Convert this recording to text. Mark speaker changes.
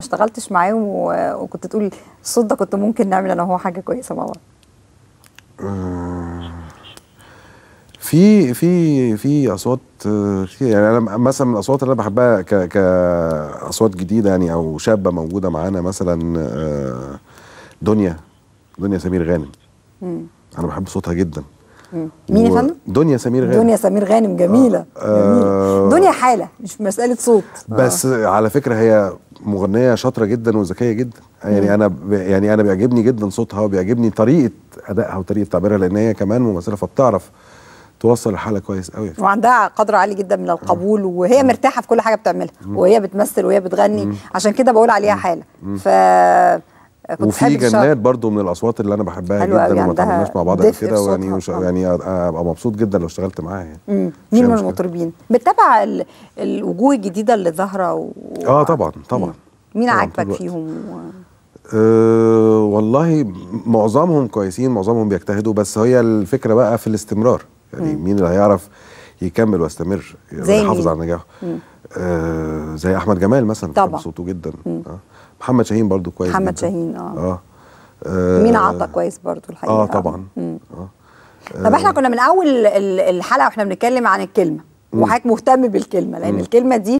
Speaker 1: ما اشتغلتش معاهم وكنت تقول الصوت ده كنت ممكن نعمل انا وهو حاجه كويسه مع بعض
Speaker 2: آه، في في في اصوات كتير يعني انا مثلا من الاصوات اللي انا بحبها ك كاصوات جديده يعني او شابه موجوده معانا مثلا آه، دنيا دنيا سمير غانم انا بحب صوتها جدا
Speaker 1: مين يا فندم؟
Speaker 2: دنيا سمير غانم دنيا
Speaker 1: سمير غانم جميلة,
Speaker 2: آه جميلة. آه. دنيا
Speaker 1: حالة مش مسألة صوت
Speaker 2: بس آه. على فكرة هي مغنية شاطرة جدا وذكية جدا يعني مم. أنا يعني أنا بيعجبني جدا صوتها وبيعجبني طريقة أدائها وطريقة تعبيرها لأن هي كمان ممثلة فبتعرف توصل الحاله كويس قوي
Speaker 1: وعندها قدر عالي جدا من القبول وهي مرتاحه في كل حاجه بتعملها وهي بتمثل وهي بتغني عشان كده بقول عليها حاله ف كنت وفي جنات
Speaker 2: برضو من الاصوات اللي انا بحبها جدا وما تعملناش مع بعض كده يعني مش يعني آه. ابقى مبسوط جدا لو اشتغلت معاها
Speaker 1: يعني مين من المطربين؟ بتتابع الوجوه الجديده اللي ظاهره و...
Speaker 2: اه طبعا طبعا
Speaker 1: مين عاجبك فيهم؟ و...
Speaker 2: أه والله معظمهم كويسين معظمهم بيجتهدوا بس هي الفكره بقى في الاستمرار يعني مم. مين اللي هيعرف يكمل ويستمر يحافظ على نجاحه آه زي احمد جمال مثلا طبعا صوته جدا آه محمد شاهين برضو كويس محمد جدا. شاهين اه اه, آه. مين عطا كويس
Speaker 1: برضو الحقيقه اه طبعا
Speaker 2: اه طب احنا
Speaker 1: كنا من اول الحلقه واحنا بنتكلم عن الكلمه وحضرتك مهتم بالكلمه لان م. الكلمه دي